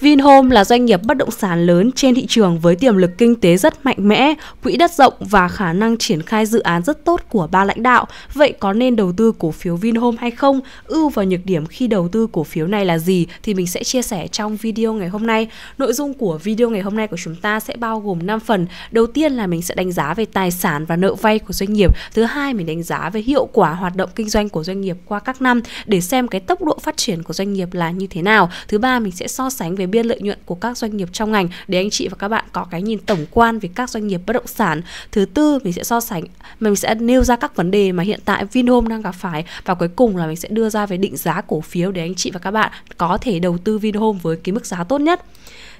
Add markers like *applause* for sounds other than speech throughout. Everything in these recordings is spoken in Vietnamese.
Vinhome là doanh nghiệp bất động sản lớn trên thị trường với tiềm lực kinh tế rất mạnh mẽ, quỹ đất rộng và khả năng triển khai dự án rất tốt của ba lãnh đạo. Vậy có nên đầu tư cổ phiếu Vinhome hay không? Ưu và nhược điểm khi đầu tư cổ phiếu này là gì thì mình sẽ chia sẻ trong video ngày hôm nay. Nội dung của video ngày hôm nay của chúng ta sẽ bao gồm 5 phần. Đầu tiên là mình sẽ đánh giá về tài sản và nợ vay của doanh nghiệp. Thứ hai mình đánh giá về hiệu quả hoạt động kinh doanh của doanh nghiệp qua các năm để xem cái tốc độ phát triển của doanh nghiệp là như thế nào. Thứ ba mình sẽ so sánh về về biên lợi nhuận của các doanh nghiệp trong ngành để anh chị và các bạn có cái nhìn tổng quan về các doanh nghiệp bất động sản. Thứ tư mình sẽ so sánh mình sẽ nêu ra các vấn đề mà hiện tại Vinhome đang gặp phải và cuối cùng là mình sẽ đưa ra về định giá cổ phiếu để anh chị và các bạn có thể đầu tư Vinhome với cái mức giá tốt nhất.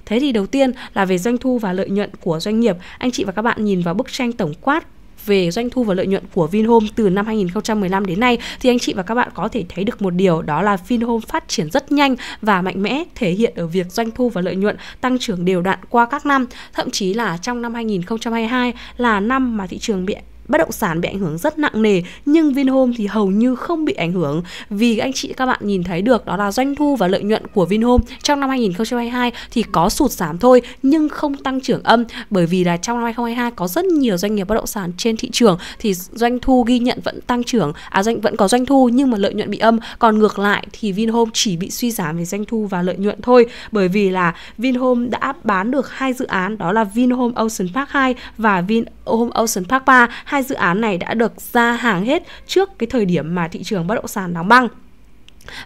Thế thì đầu tiên là về doanh thu và lợi nhuận của doanh nghiệp, anh chị và các bạn nhìn vào bức tranh tổng quát về doanh thu và lợi nhuận của Vinhome từ năm 2015 đến nay thì anh chị và các bạn có thể thấy được một điều đó là Vinhome phát triển rất nhanh và mạnh mẽ thể hiện ở việc doanh thu và lợi nhuận tăng trưởng đều đặn qua các năm, thậm chí là trong năm 2022 là năm mà thị trường bị bất động sản bị ảnh hưởng rất nặng nề nhưng Vinhome thì hầu như không bị ảnh hưởng vì anh chị các bạn nhìn thấy được đó là doanh thu và lợi nhuận của Vinhome trong năm 2022 thì có sụt giảm thôi nhưng không tăng trưởng âm bởi vì là trong năm 2022 có rất nhiều doanh nghiệp bất động sản trên thị trường thì doanh thu ghi nhận vẫn tăng trưởng à doanh vẫn có doanh thu nhưng mà lợi nhuận bị âm còn ngược lại thì Vinhome chỉ bị suy giảm về doanh thu và lợi nhuận thôi bởi vì là Vinhome đã bán được hai dự án đó là Vinhome Ocean Park 2 và Vinhome Ocean Park 3 hai dự án này đã được ra hàng hết trước cái thời điểm mà thị trường bất động sản đóng băng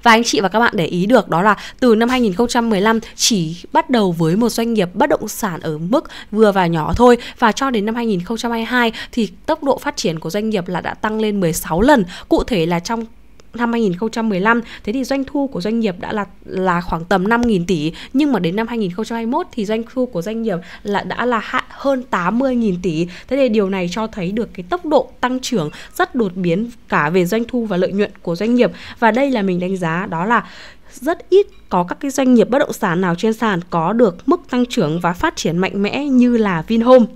và anh chị và các bạn để ý được đó là từ năm 2015 chỉ bắt đầu với một doanh nghiệp bất động sản ở mức vừa và nhỏ thôi và cho đến năm 2022 thì tốc độ phát triển của doanh nghiệp là đã tăng lên 16 lần. Cụ thể là trong năm 2015 thế thì doanh thu của doanh nghiệp đã là là khoảng tầm 5.000 tỷ nhưng mà đến năm 2021 thì doanh thu của doanh nghiệp là đã là hạ hơn 80.000 tỷ thế thì điều này cho thấy được cái tốc độ tăng trưởng rất đột biến cả về doanh thu và lợi nhuận của doanh nghiệp và đây là mình đánh giá đó là rất ít có các cái doanh nghiệp bất động sản nào trên sàn có được mức tăng trưởng và phát triển mạnh mẽ như là Vinhome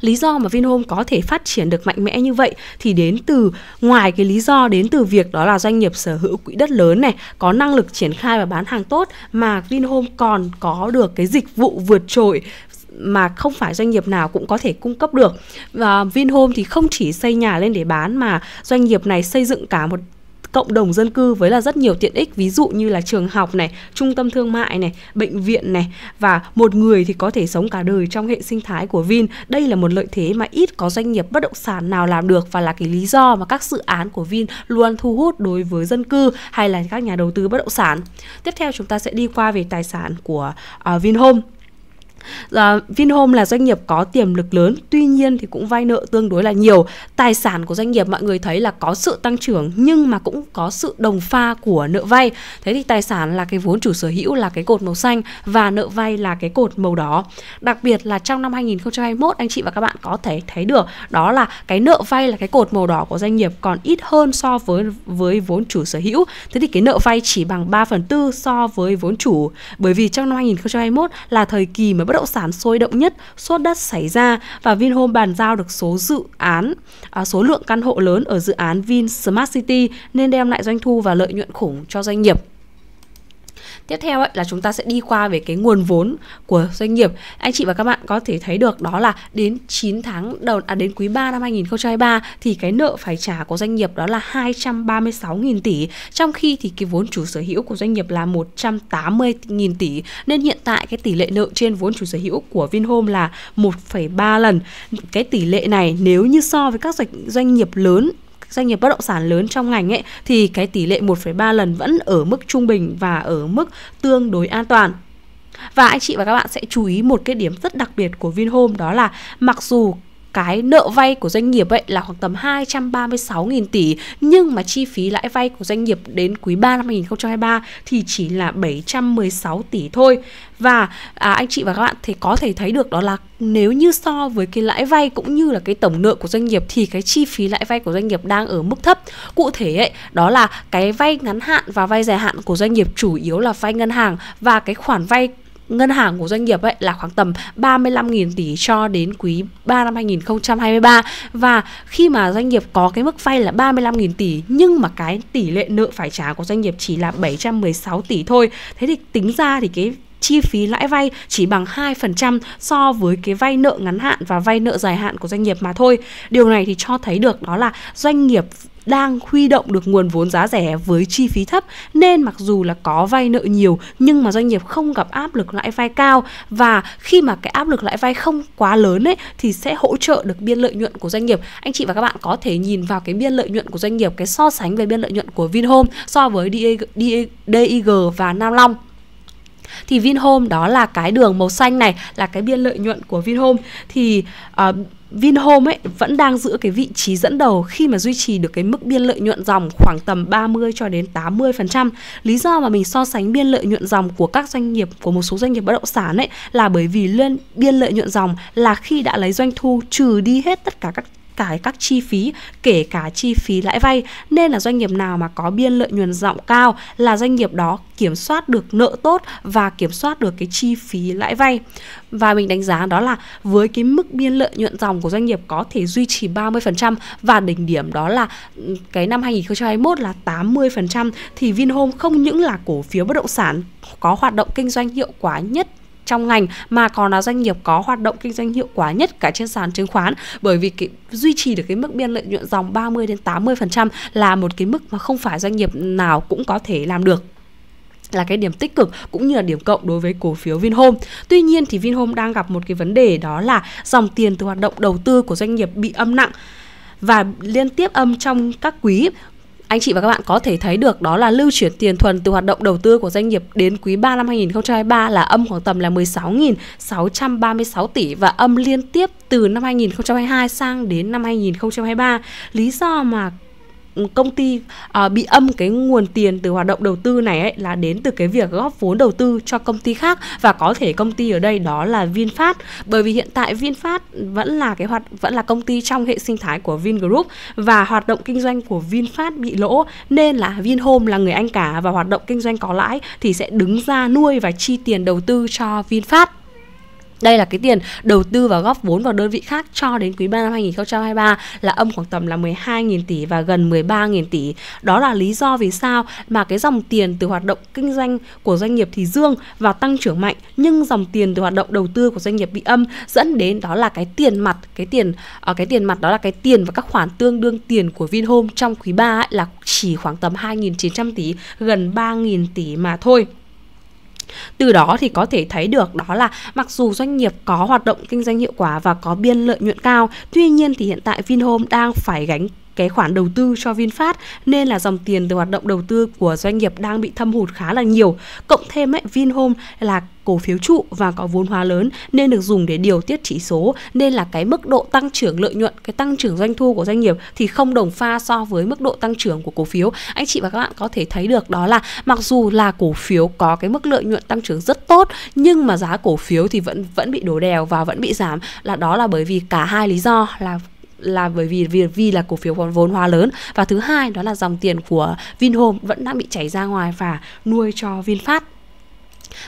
lý do mà Vinhome có thể phát triển được mạnh mẽ như vậy thì đến từ ngoài cái lý do đến từ việc đó là doanh nghiệp sở hữu quỹ đất lớn này có năng lực triển khai và bán hàng tốt mà Vinhome còn có được cái dịch vụ vượt trội mà không phải doanh nghiệp nào cũng có thể cung cấp được. Và Vinhome thì không chỉ xây nhà lên để bán mà doanh nghiệp này xây dựng cả một cộng đồng dân cư với là rất nhiều tiện ích ví dụ như là trường học này, trung tâm thương mại này, bệnh viện này và một người thì có thể sống cả đời trong hệ sinh thái của Vin. Đây là một lợi thế mà ít có doanh nghiệp bất động sản nào làm được và là cái lý do mà các dự án của Vin luôn thu hút đối với dân cư hay là các nhà đầu tư bất động sản. Tiếp theo chúng ta sẽ đi qua về tài sản của uh, Vinhome à, Vinhome là doanh nghiệp có tiềm lực lớn tuy nhiên thì cũng vay nợ tương đối là nhiều tài sản của doanh nghiệp mọi người thấy là có sự tăng trưởng nhưng mà cũng có sự đồng pha của nợ vay thế thì tài sản là cái vốn chủ sở hữu là cái cột màu xanh và nợ vay là cái cột màu đỏ đặc biệt là trong năm 2021 anh chị và các bạn có thể thấy được đó là cái nợ vay là cái cột màu đỏ của doanh nghiệp còn ít hơn so với với vốn chủ sở hữu thế thì cái nợ vay chỉ bằng 3 phần tư so với vốn chủ bởi vì trong năm 2021 là thời kỳ mà bất bất động sản sôi động nhất, sốt đất xảy ra và Vinhome bàn giao được số dự án, à, số lượng căn hộ lớn ở dự án Vin Smart City nên đem lại doanh thu và lợi nhuận khủng cho doanh nghiệp tiếp theo ấy, là chúng ta sẽ đi qua về cái nguồn vốn của doanh nghiệp anh chị và các bạn có thể thấy được đó là đến 9 tháng đầu à đến quý 3 năm 2023 thì cái nợ phải trả của doanh nghiệp đó là 236.000 tỷ trong khi thì cái vốn chủ sở hữu của doanh nghiệp là 180.000 tỷ nên hiện tại cái tỷ lệ nợ trên vốn chủ sở hữu của Vinhome là 1,3 lần cái tỷ lệ này nếu như so với các doanh nghiệp lớn doanh nghiệp bất động sản lớn trong ngành ấy thì cái tỷ lệ 1,3 lần vẫn ở mức trung bình và ở mức tương đối an toàn. Và anh chị và các bạn sẽ chú ý một cái điểm rất đặc biệt của Vinhome đó là mặc dù cái nợ vay của doanh nghiệp ấy là khoảng tầm 236.000 tỷ nhưng mà chi phí lãi vay của doanh nghiệp đến quý 3 năm 2023 thì chỉ là 716 tỷ thôi. Và à, anh chị và các bạn thì có thể thấy được đó là nếu như so với cái lãi vay cũng như là cái tổng nợ của doanh nghiệp thì cái chi phí lãi vay của doanh nghiệp đang ở mức thấp. Cụ thể ấy, đó là cái vay ngắn hạn và vay dài hạn của doanh nghiệp chủ yếu là vay ngân hàng và cái khoản vay ngân hàng của doanh nghiệp ấy là khoảng tầm 35.000 tỷ cho đến quý 3 năm 2023 và khi mà doanh nghiệp có cái mức vay là 35.000 tỷ nhưng mà cái tỷ lệ nợ phải trả của doanh nghiệp chỉ là 716 tỷ thôi. Thế thì tính ra thì cái chi phí lãi vay chỉ bằng 2% so với cái vay nợ ngắn hạn và vay nợ dài hạn của doanh nghiệp mà thôi. Điều này thì cho thấy được đó là doanh nghiệp đang huy động được nguồn vốn giá rẻ với chi phí thấp nên mặc dù là có vay nợ nhiều nhưng mà doanh nghiệp không gặp áp lực lãi vay cao và khi mà cái áp lực lãi vay không quá lớn ấy thì sẽ hỗ trợ được biên lợi nhuận của doanh nghiệp. Anh chị và các bạn có thể nhìn vào cái biên lợi nhuận của doanh nghiệp, cái so sánh về biên lợi nhuận của Vinhome so với DIG và Nam Long thì Vinhome đó là cái đường màu xanh này là cái biên lợi nhuận của Vinhome thì uh, Vinhome ấy vẫn đang giữ cái vị trí dẫn đầu khi mà duy trì được cái mức biên lợi nhuận dòng khoảng tầm 30 cho đến 80%. Lý do mà mình so sánh biên lợi nhuận dòng của các doanh nghiệp của một số doanh nghiệp bất động sản ấy là bởi vì lên biên lợi nhuận dòng là khi đã lấy doanh thu trừ đi hết tất cả các cả các chi phí kể cả chi phí lãi vay nên là doanh nghiệp nào mà có biên lợi nhuận rộng cao là doanh nghiệp đó kiểm soát được nợ tốt và kiểm soát được cái chi phí lãi vay và mình đánh giá đó là với cái mức biên lợi nhuận dòng của doanh nghiệp có thể duy trì 30% và đỉnh điểm đó là ừ, cái năm 2021 là 80% thì Vinhome không những là cổ phiếu bất động sản có hoạt động kinh doanh hiệu quả nhất trong ngành mà còn là doanh nghiệp có hoạt động kinh doanh hiệu quả nhất cả trên sàn chứng khoán bởi vì cái, duy trì được cái mức biên lợi nhuận dòng 30 đến 80% là một cái mức mà không phải doanh nghiệp nào cũng có thể làm được là cái điểm tích cực cũng như là điểm cộng đối với cổ phiếu Vinhome. Tuy nhiên thì Vinhome đang gặp một cái vấn đề đó là dòng tiền từ hoạt động đầu tư của doanh nghiệp bị âm nặng và liên tiếp âm trong các quý anh chị và các bạn có thể thấy được đó là lưu chuyển tiền thuần từ hoạt động đầu tư của doanh nghiệp đến quý 3 năm 2023 là âm khoảng tầm là 16.636 tỷ và âm liên tiếp từ năm 2022 sang đến năm 2023. Lý do mà công ty uh, bị âm cái nguồn tiền từ hoạt động đầu tư này ấy là đến từ cái việc góp vốn đầu tư cho công ty khác và có thể công ty ở đây đó là VinFast bởi vì hiện tại VinFast vẫn là cái hoạt vẫn là công ty trong hệ sinh thái của Vingroup và hoạt động kinh doanh của VinFast bị lỗ nên là Vinhome là người anh cả và hoạt động kinh doanh có lãi thì sẽ đứng ra nuôi và chi tiền đầu tư cho VinFast đây là cái tiền đầu tư và góp vốn vào đơn vị khác cho đến quý 3 năm 2023 là âm khoảng tầm là 12.000 tỷ và gần 13.000 tỷ. Đó là lý do vì sao mà cái dòng tiền từ hoạt động kinh doanh của doanh nghiệp thì dương và tăng trưởng mạnh nhưng dòng tiền từ hoạt động đầu tư của doanh nghiệp bị âm dẫn đến đó là cái tiền mặt, cái tiền ở ờ, cái tiền mặt đó là cái tiền và các khoản tương đương tiền của Vinhome trong quý 3 ấy là chỉ khoảng tầm 2.900 tỷ, gần 3.000 tỷ mà thôi. Từ đó thì có thể thấy được đó là mặc dù doanh nghiệp có hoạt động kinh doanh hiệu quả và có biên lợi nhuận cao, tuy nhiên thì hiện tại Vinhome đang phải gánh cái khoản đầu tư cho VinFast nên là dòng tiền từ hoạt động đầu tư của doanh nghiệp đang bị thâm hụt khá là nhiều. Cộng thêm ấy, Vinhome là cổ phiếu trụ và có vốn hóa lớn nên được dùng để điều tiết chỉ số nên là cái mức độ tăng trưởng lợi nhuận, cái tăng trưởng doanh thu của doanh nghiệp thì không đồng pha so với mức độ tăng trưởng của cổ phiếu. Anh chị và các bạn có thể thấy được đó là mặc dù là cổ phiếu có cái mức lợi nhuận tăng trưởng rất tốt nhưng mà giá cổ phiếu thì vẫn vẫn bị đổ đèo và vẫn bị giảm là đó là bởi vì cả hai lý do là là bởi vì vì, vì là cổ phiếu còn vốn hóa lớn và thứ hai đó là dòng tiền của Vinhome vẫn đang bị chảy ra ngoài và nuôi cho VinFast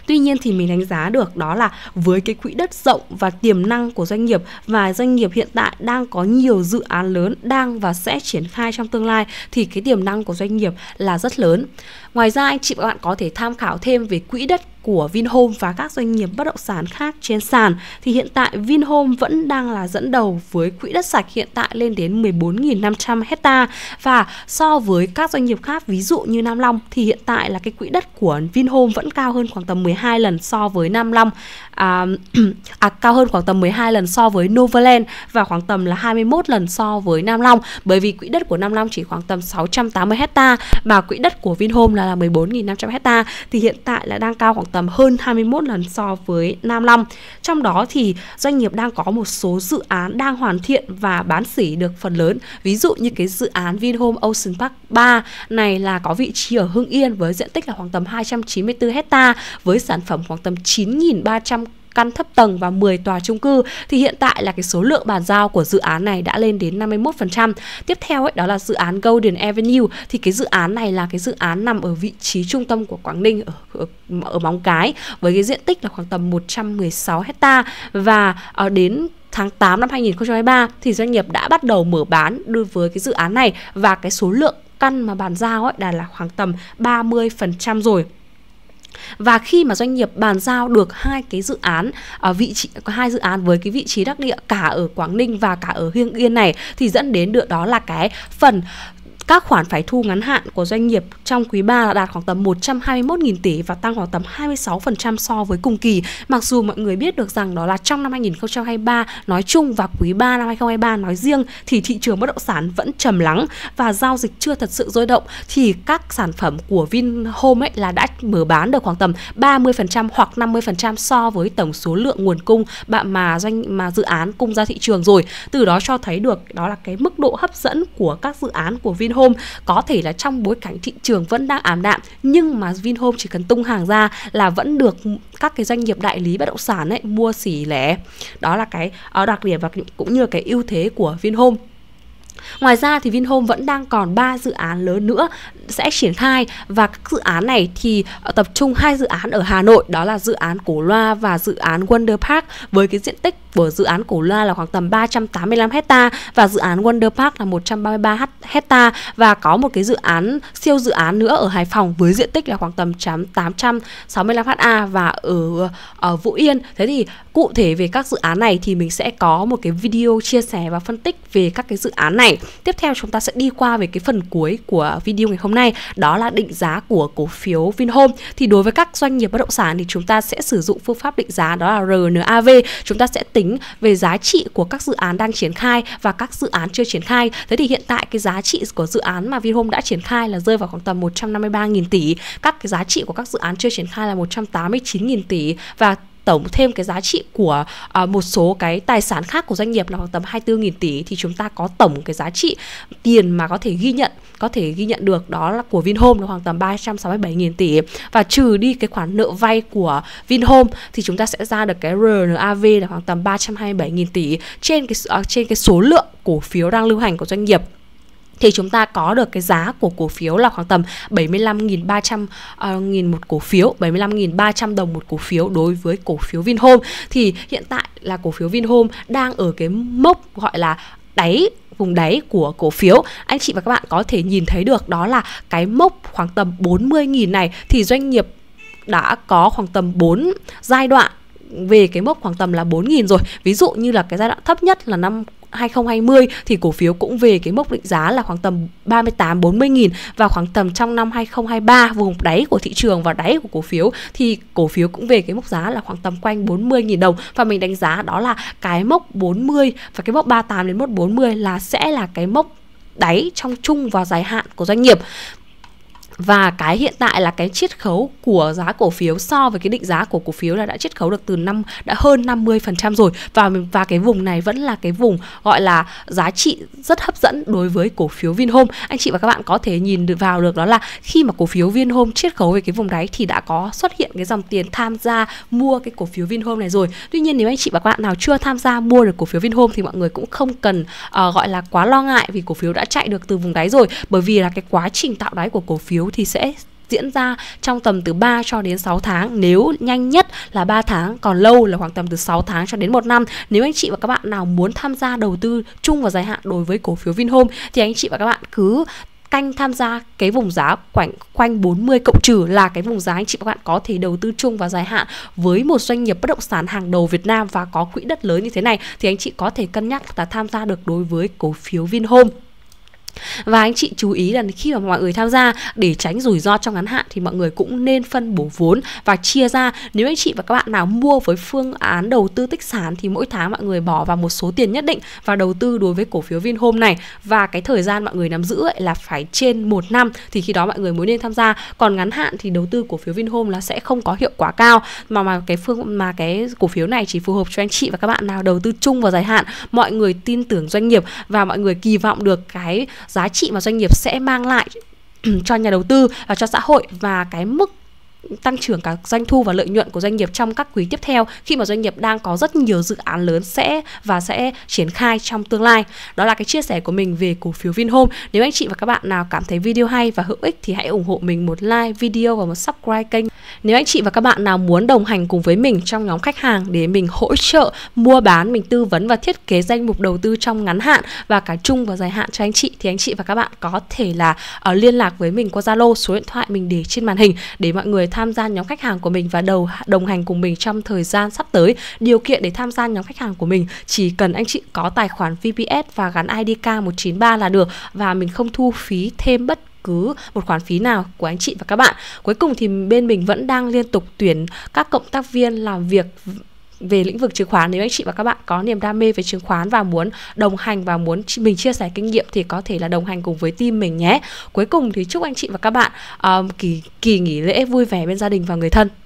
Tuy nhiên thì mình đánh giá được đó là với cái quỹ đất rộng và tiềm năng của doanh nghiệp và doanh nghiệp hiện tại đang có nhiều dự án lớn đang và sẽ triển khai trong tương lai thì cái tiềm năng của doanh nghiệp là rất lớn. Ngoài ra anh chị và các bạn có thể tham khảo thêm về quỹ đất của Vinhome và các doanh nghiệp bất động sản khác trên sàn thì hiện tại Vinhome vẫn đang là dẫn đầu với quỹ đất sạch hiện tại lên đến 14.500 hecta và so với các doanh nghiệp khác ví dụ như Nam Long thì hiện tại là cái quỹ đất của Vinhome vẫn cao hơn khoảng tầm 12 lần so với Nam Long à, *clears throat* à cao hơn khoảng tầm 12 lần so với Novaland và khoảng tầm là 21 lần so với Nam Long bởi vì quỹ đất của Nam Long chỉ khoảng tầm 680 hecta mà quỹ đất của Vinhome là là 14.500 hecta thì hiện tại là đang cao khoảng tầm hơn 21 lần so với Nam Long. Trong đó thì doanh nghiệp đang có một số dự án đang hoàn thiện và bán sỉ được phần lớn. Ví dụ như cái dự án Vinhome Ocean Park 3 này là có vị trí ở Hưng Yên với diện tích là khoảng tầm 294 hecta với sản phẩm khoảng tầm 9.300 căn thấp tầng và 10 tòa chung cư thì hiện tại là cái số lượng bàn giao của dự án này đã lên đến 51%. Tiếp theo ấy đó là dự án Golden Avenue thì cái dự án này là cái dự án nằm ở vị trí trung tâm của Quảng Ninh ở, ở, ở Móng Cái với cái diện tích là khoảng tầm 116 hecta và ở ờ, đến tháng 8 năm 2023 thì doanh nghiệp đã bắt đầu mở bán đối với cái dự án này và cái số lượng căn mà bàn giao ấy đã là khoảng tầm 30% rồi và khi mà doanh nghiệp bàn giao được hai cái dự án ở ờ, vị trí hai dự án với cái vị trí đắc địa cả ở Quảng Ninh và cả ở Hương Yên này thì dẫn đến được đó là cái phần các khoản phải thu ngắn hạn của doanh nghiệp trong quý 3 là đạt khoảng tầm 121.000 tỷ và tăng khoảng tầm 26% so với cùng kỳ. Mặc dù mọi người biết được rằng đó là trong năm 2023 nói chung và quý 3 năm 2023 nói riêng thì thị trường bất động sản vẫn trầm lắng và giao dịch chưa thật sự dôi động thì các sản phẩm của Vinhome ấy là đã mở bán được khoảng tầm 30% hoặc 50% so với tổng số lượng nguồn cung bạn mà doanh mà dự án cung ra thị trường rồi. Từ đó cho thấy được đó là cái mức độ hấp dẫn của các dự án của Vinhome Vinhome có thể là trong bối cảnh thị trường vẫn đang ảm đạm nhưng mà Vinhome chỉ cần tung hàng ra là vẫn được các cái doanh nghiệp đại lý bất động sản ấy mua xỉ lẻ đó là cái ờ, đặc điểm và cũng như là cái ưu thế của Vinhome Ngoài ra thì Vinhome vẫn đang còn 3 dự án lớn nữa sẽ triển khai và các dự án này thì tập trung hai dự án ở Hà Nội đó là dự án Cổ Loa và dự án Wonder Park với cái diện tích của dự án Cổ Loa là khoảng tầm 385 hecta và dự án Wonder Park là 133 hecta và có một cái dự án siêu dự án nữa ở Hải Phòng với diện tích là khoảng tầm 865 ha và ở ở Vũ Yên. Thế thì cụ thể về các dự án này thì mình sẽ có một cái video chia sẻ và phân tích về các cái dự án này này. Tiếp theo chúng ta sẽ đi qua về cái phần cuối của video ngày hôm nay, đó là định giá của cổ phiếu Vinhome. Thì đối với các doanh nghiệp bất động sản thì chúng ta sẽ sử dụng phương pháp định giá đó là RNAV. Chúng ta sẽ tính về giá trị của các dự án đang triển khai và các dự án chưa triển khai. Thế thì hiện tại cái giá trị của dự án mà Vinhome đã triển khai là rơi vào khoảng tầm 153.000 tỷ, các cái giá trị của các dự án chưa triển khai là 189.000 tỷ và tổng thêm cái giá trị của uh, một số cái tài sản khác của doanh nghiệp là khoảng tầm 24.000 tỷ thì chúng ta có tổng cái giá trị tiền mà có thể ghi nhận có thể ghi nhận được đó là của Vinhome là khoảng tầm 367.000 tỷ và trừ đi cái khoản nợ vay của Vinhome thì chúng ta sẽ ra được cái RNAV là khoảng tầm 327.000 tỷ trên cái uh, trên cái số lượng cổ phiếu đang lưu hành của doanh nghiệp thì chúng ta có được cái giá của cổ phiếu là khoảng tầm 75.300 uh, ờ, nghìn một cổ phiếu, 75.300 đồng một cổ phiếu đối với cổ phiếu Vinhome thì hiện tại là cổ phiếu Vinhome đang ở cái mốc gọi là đáy vùng đáy của cổ phiếu anh chị và các bạn có thể nhìn thấy được đó là cái mốc khoảng tầm 40.000 này thì doanh nghiệp đã có khoảng tầm 4 giai đoạn về cái mốc khoảng tầm là 4.000 rồi Ví dụ như là cái giai đoạn thấp nhất là năm 2020 thì cổ phiếu cũng về cái mốc định giá là khoảng tầm 38 40 nghìn và khoảng tầm trong năm 2023 vùng đáy của thị trường và đáy của cổ phiếu thì cổ phiếu cũng về cái mốc giá là khoảng tầm quanh 40 000 đồng và mình đánh giá đó là cái mốc 40 và cái mốc 38 đến mốc 40 là sẽ là cái mốc đáy trong chung và dài hạn của doanh nghiệp và cái hiện tại là cái chiết khấu của giá cổ phiếu so với cái định giá của cổ phiếu là đã chiết khấu được từ năm đã hơn 50% rồi và và cái vùng này vẫn là cái vùng gọi là giá trị rất hấp dẫn đối với cổ phiếu Vinhome. Anh chị và các bạn có thể nhìn được vào được đó là khi mà cổ phiếu Vinhome chiết khấu về cái vùng đáy thì đã có xuất hiện cái dòng tiền tham gia mua cái cổ phiếu Vinhome này rồi. Tuy nhiên nếu anh chị và các bạn nào chưa tham gia mua được cổ phiếu Vinhome thì mọi người cũng không cần uh, gọi là quá lo ngại vì cổ phiếu đã chạy được từ vùng đáy rồi bởi vì là cái quá trình tạo đáy của cổ phiếu yếu thì sẽ diễn ra trong tầm từ 3 cho đến 6 tháng Nếu nhanh nhất là 3 tháng Còn lâu là khoảng tầm từ 6 tháng cho đến 1 năm Nếu anh chị và các bạn nào muốn tham gia đầu tư chung và dài hạn đối với cổ phiếu Vinhome Thì anh chị và các bạn cứ canh tham gia cái vùng giá quanh quanh 40 cộng trừ là cái vùng giá anh chị các bạn có thể đầu tư chung và dài hạn với một doanh nghiệp bất động sản hàng đầu Việt Nam và có quỹ đất lớn như thế này thì anh chị có thể cân nhắc là tham gia được đối với cổ phiếu Vinhome và anh chị chú ý là khi mà mọi người tham gia để tránh rủi ro trong ngắn hạn thì mọi người cũng nên phân bổ vốn và chia ra nếu anh chị và các bạn nào mua với phương án đầu tư tích sản thì mỗi tháng mọi người bỏ vào một số tiền nhất định và đầu tư đối với cổ phiếu Vinhome này và cái thời gian mọi người nắm giữ ấy là phải trên một năm thì khi đó mọi người mới nên tham gia còn ngắn hạn thì đầu tư cổ phiếu Vinhome là sẽ không có hiệu quả cao mà mà cái phương mà cái cổ phiếu này chỉ phù hợp cho anh chị và các bạn nào đầu tư chung vào dài hạn mọi người tin tưởng doanh nghiệp và mọi người kỳ vọng được cái giá trị mà doanh nghiệp sẽ mang lại *clears throat* cho nhà đầu tư và cho xã hội và cái mức tăng trưởng cả doanh thu và lợi nhuận của doanh nghiệp trong các quý tiếp theo khi mà doanh nghiệp đang có rất nhiều dự án lớn sẽ và sẽ triển khai trong tương lai. Đó là cái chia sẻ của mình về cổ phiếu Vinhome. Nếu anh chị và các bạn nào cảm thấy video hay và hữu ích thì hãy ủng hộ mình một like video và một subscribe kênh. Nếu anh chị và các bạn nào muốn đồng hành cùng với mình trong nhóm khách hàng để mình hỗ trợ mua bán, mình tư vấn và thiết kế danh mục đầu tư trong ngắn hạn và cả trung và dài hạn cho anh chị thì anh chị và các bạn có thể là uh, liên lạc với mình qua Zalo số điện thoại mình để trên màn hình để mọi người tham gia nhóm khách hàng của mình và đầu đồng hành cùng mình trong thời gian sắp tới. Điều kiện để tham gia nhóm khách hàng của mình chỉ cần anh chị có tài khoản VPS và gắn IDK 193 là được và mình không thu phí thêm bất cứ một khoản phí nào của anh chị và các bạn. Cuối cùng thì bên mình vẫn đang liên tục tuyển các cộng tác viên làm việc về lĩnh vực chứng khoán nếu anh chị và các bạn có niềm đam mê về chứng khoán và muốn đồng hành và muốn mình chia sẻ kinh nghiệm thì có thể là đồng hành cùng với team mình nhé cuối cùng thì chúc anh chị và các bạn um, kỳ kỳ nghỉ lễ vui vẻ bên gia đình và người thân